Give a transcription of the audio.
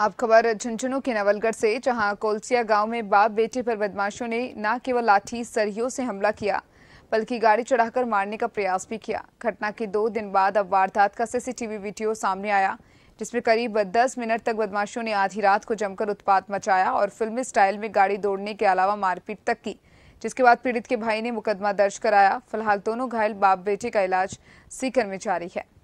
आप खबर झुंझुनू के नवलगढ़ से जहां कोलसिया गांव में बाप बेटे पर बदमाशों ने न केवल लाठी सरियों से हमला किया बल्कि गाड़ी चढ़ाकर मारने का प्रयास भी किया घटना के दो दिन बाद अब वारदात का सीसीटीवी वीडियो सामने आया जिसमें करीब 10 मिनट तक बदमाशों ने आधी रात को जमकर उत्पात मचाया और फिल्मी स्टाइल में गाड़ी दौड़ने के अलावा मारपीट तक की जिसके बाद पीड़ित के भाई ने मुकदमा दर्ज कराया फिलहाल दोनों घायल बाप बेटे का इलाज सीकर में जारी है